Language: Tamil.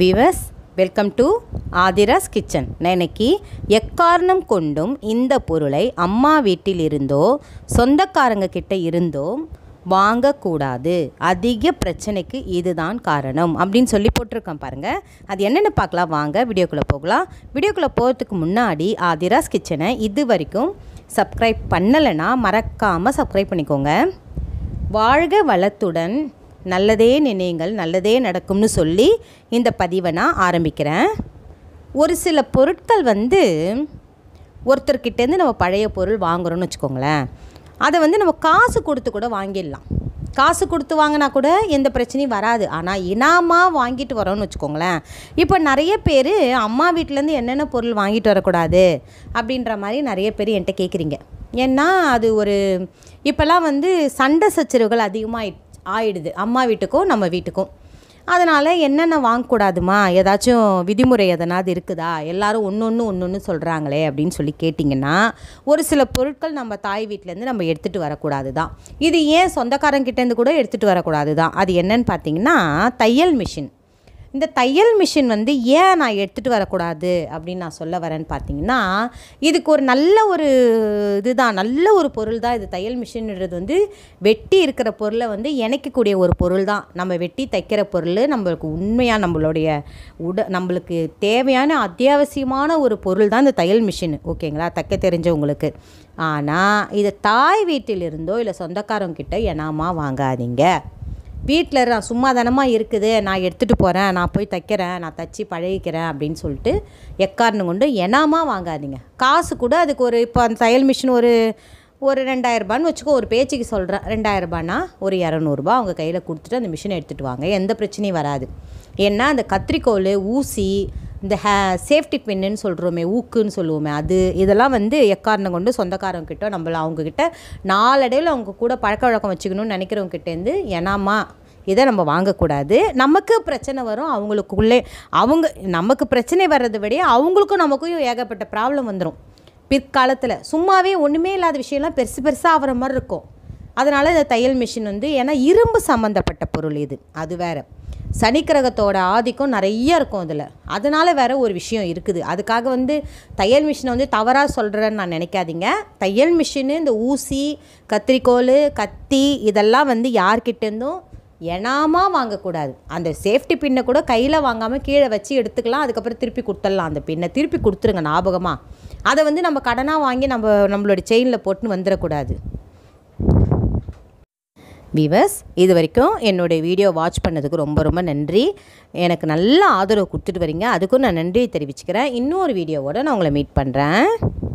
viewers welcome to Aadhira's kitchen நான் இன்னைக்கு எக்காரணம் கொண்டும் இந்த பொருளை அம்மா வீட்டில் இருந்தோ சொந்தக்காரங்க கிட்ட இருந்தோ வாங்கக்கூடாது அதிக பிரச்சனைக்கு இதுதான் காரணம் அப்படின்னு சொல்லி போட்டிருக்கேன் பாருங்கள் அது என்னென்னு பார்க்கலாம் வாங்க வீடியோக்குள்ளே போகலாம் வீடியோக்குள்ளே போகிறதுக்கு முன்னாடி ஆதிராஸ் கிச்சனை இது வரைக்கும் சப்ஸ்கிரைப் பண்ணலைன்னா மறக்காமல் சப்ஸ்கிரைப் பண்ணிக்கோங்க வாழ்க வளத்துடன் நல்லதே நினைங்கள் நல்லதே நடக்கும்னு சொல்லி இந்த பதிவை நான் ஆரம்பிக்கிறேன் ஒரு சில பொருட்கள் வந்து ஒருத்தர்கிட்டேருந்து நம்ம பழைய பொருள் வாங்குகிறோம்னு வச்சுக்கோங்களேன் அதை வந்து நம்ம காசு கொடுத்து கூட வாங்கிடலாம் காசு கொடுத்து வாங்கினா கூட எந்த பிரச்சனையும் வராது ஆனால் இனாமாக வாங்கிட்டு வரோம்னு வச்சுக்கோங்களேன் இப்போ நிறைய பேர் அம்மா வீட்டிலேருந்து என்னென்ன பொருள் வாங்கிட்டு வரக்கூடாது அப்படின்ற மாதிரி நிறைய பேர் என்கிட்ட கேட்குறீங்க ஏன்னா அது ஒரு இப்போல்லாம் வந்து சண்டை சச்சரவுகள் அதிகமாக ஆயிடுது அம்மா வீட்டுக்கும் நம்ம வீட்டுக்கும் அதனால் என்னென்ன வாங்கக்கூடாதுமா ஏதாச்சும் விதிமுறை எதனாவது இருக்குதா எல்லோரும் ஒன்று ஒன்று ஒன்று ஒன்று சொல்கிறாங்களே அப்படின்னு சொல்லி கேட்டிங்கன்னா ஒரு சில பொருட்கள் நம்ம தாய் வீட்டிலேருந்து நம்ம எடுத்துகிட்டு வரக்கூடாது தான் இது ஏன் சொந்தக்காரங்கிட்டேருந்து கூட எடுத்துகிட்டு வரக்கூடாது தான் அது என்னன்னு பார்த்தீங்கன்னா தையல் மிஷின் இந்த தையல் மிஷின் வந்து ஏன் நான் எடுத்துகிட்டு வரக்கூடாது அப்படின்னு நான் சொல்ல வரேன்னு பார்த்தீங்கன்னா இதுக்கு ஒரு நல்ல ஒரு இதுதான் நல்ல ஒரு பொருள் தான் இது தையல் மிஷின்ன்றது வந்து வெட்டி இருக்கிற பொருளை வந்து இணைக்கக்கூடிய ஒரு பொருள் தான் நம்ம வெட்டி தைக்கிற பொருள் நம்மளுக்கு உண்மையாக நம்மளுடைய உட நம்மளுக்கு தேவையான அத்தியாவசியமான ஒரு பொருள் தான் இந்த தையல் மிஷின் ஓகேங்களா தைக்க தெரிஞ்சவங்களுக்கு ஆனால் இதை தாய் வீட்டிலிருந்தோ இல்லை சொந்தக்காரங்கிட்ட எனாமா வாங்காதீங்க வீட்டில் நான் சும்மா தனமாக இருக்குது நான் எடுத்துகிட்டு போகிறேன் நான் போய் தைக்கிறேன் நான் தைச்சி பழகிக்கிறேன் அப்படின்னு சொல்லிட்டு எக்காரணம் கொண்டு எனாமா வாங்காதீங்க காசு கூட அதுக்கு ஒரு இப்போ அந்த தையல் மிஷின் ஒரு ஒரு ரெண்டாயிரரூபான்னு வச்சுக்கோ ஒரு பேச்சுக்கு சொல்கிறேன் ரெண்டாயிரரூபானா ஒரு இரநூறுபா அவங்க கையில் கொடுத்துட்டு அந்த மிஷினை எடுத்துகிட்டு வாங்க எந்த பிரச்சனையும் வராது ஏன்னா அந்த கத்திரிக்கோல் ஊசி இந்த ஹே சேஃப்டி பின்னு சொல்கிறோமே ஊக்குன்னு சொல்லுவோமே அது இதெல்லாம் வந்து எக்காரணம் கொண்டு சொந்தக்காரங்கிட்ட நம்மள அவங்கக்கிட்ட நாளடைவில் அவங்க கூட பழக்க வழக்கம் வச்சுக்கணும்னு நினைக்கிறவங்ககிட்டேருந்து ஏன்னாமா இதை நம்ம வாங்கக்கூடாது நமக்கு பிரச்சனை வரும் அவங்களுக்குள்ளே அவங்க நமக்கு பிரச்சனை வர்றது விட அவங்களுக்கும் நமக்கும் ஏகப்பட்ட ப்ராப்ளம் வந்துடும் பிற்காலத்தில் சும்மாவே ஒன்றுமே இல்லாத விஷயம்லாம் பெருசு பெருசாக ஆகிற மாதிரி இருக்கும் அதனால் இந்த தையல் மிஷின் வந்து ஏன்னா இரும்பு சம்மந்தப்பட்ட பொருள் இது அது வேறு சனிக்கிரகத்தோட ஆதிக்கம் நிறைய இருக்கும் அதில் அதனால் வேறு ஒரு விஷயம் இருக்குது அதுக்காக வந்து தையல் மிஷினை வந்து தவறாக சொல்கிறேன்னு நான் நினைக்காதீங்க தையல் மிஷினு இந்த ஊசி கத்திரிக்கோள் கத்தி இதெல்லாம் வந்து யார்கிட்டேருந்தும் எனாமல் வாங்கக்கூடாது அந்த சேஃப்டி பின்னை கூட கையில் வாங்காமல் கீழே வச்சு எடுத்துக்கலாம் அதுக்கப்புறம் திருப்பி கொடுத்துடலாம் அந்த பின்னை திருப்பி கொடுத்துருங்க ஞாபகமாக அதை வந்து நம்ம கடனாக வாங்கி நம்ம நம்மளோட செயினில் போட்டுன்னு வந்துடக்கூடாது வீவர்ஸ் இது வரைக்கும் என்னுடைய வீடியோ வாட்ச் பண்ணதுக்கு ரொம்ப ரொம்ப நன்றி எனக்கு நல்ல ஆதரவு கொடுத்துட்டு வரீங்க அதுக்கும் நான் நன்றி தெரிவிச்சுக்கிறேன் இன்னொரு வீடியோவோடு நான் உங்களை மீட் பண்ணுறேன்